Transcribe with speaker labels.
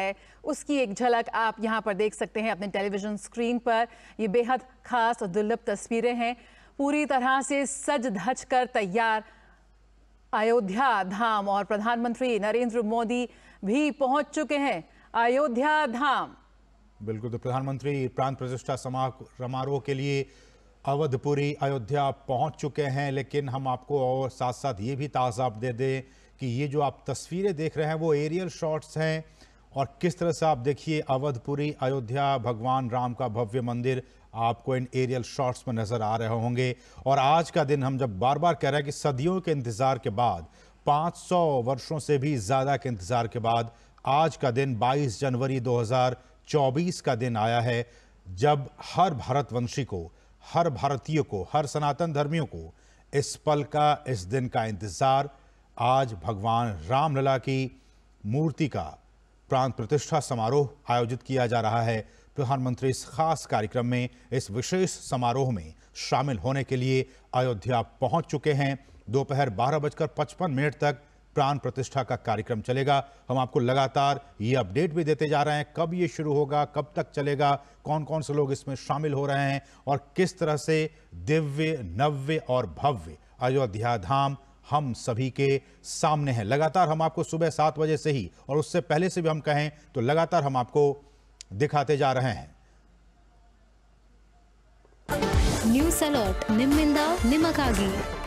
Speaker 1: है उसकी एक झलक आप यहाँ पर देख सकते हैं अपने टेलीविजन स्क्रीन पर ये बेहद खास और दुर्लभ तस्वीरें हैं पूरी तरह से सज धज कर तैयार अयोध्या धाम और प्रधानमंत्री नरेंद्र मोदी भी पहुंच चुके हैं अयोध्या धाम
Speaker 2: बिल्कुल तो प्रधानमंत्री प्राण प्रतिष्ठा समारोह के लिए अवधपुरी अयोध्या पहुंच चुके हैं लेकिन हम आपको और साथ साथ ये भी ताज़ा दे दें कि ये जो आप तस्वीरें देख रहे हैं वो एरियल शॉट्स हैं और किस तरह से आप देखिए अवधपुरी अयोध्या भगवान राम का भव्य मंदिर आपको इन एरियल शॉट्स में नजर आ रहे होंगे और आज का दिन हम जब बार बार कह रहे हैं कि सदियों के इंतजार के बाद 500 वर्षों से भी ज्यादा के इंतजार के बाद आज का दिन 22 जनवरी 2024 का दिन आया है जब हर भारतवंशी को हर भारतीय को हर सनातन धर्मियों को इस पल का इस दिन का इंतजार आज भगवान रामलला की मूर्ति का प्राण प्रतिष्ठा समारोह आयोजित किया जा रहा है प्रधानमंत्री इस खास कार्यक्रम में इस विशेष समारोह में शामिल होने के लिए अयोध्या पहुंच चुके हैं दोपहर बारह बजकर पचपन मिनट तक प्राण प्रतिष्ठा का कार्यक्रम चलेगा हम आपको लगातार ये अपडेट भी देते जा रहे हैं कब ये शुरू होगा कब तक चलेगा कौन कौन से लोग इसमें शामिल हो रहे हैं और किस तरह से दिव्य नव्य और भव्य अयोध्या धाम हम सभी के सामने है लगातार हम आपको सुबह सात बजे से ही और उससे पहले से भी हम कहें तो लगातार हम आपको दिखाते जा रहे हैं
Speaker 1: न्यूज ಅಲರ್ಟ್ ನಿಮ್ಮಿಂದ ನಿಮ್ಮ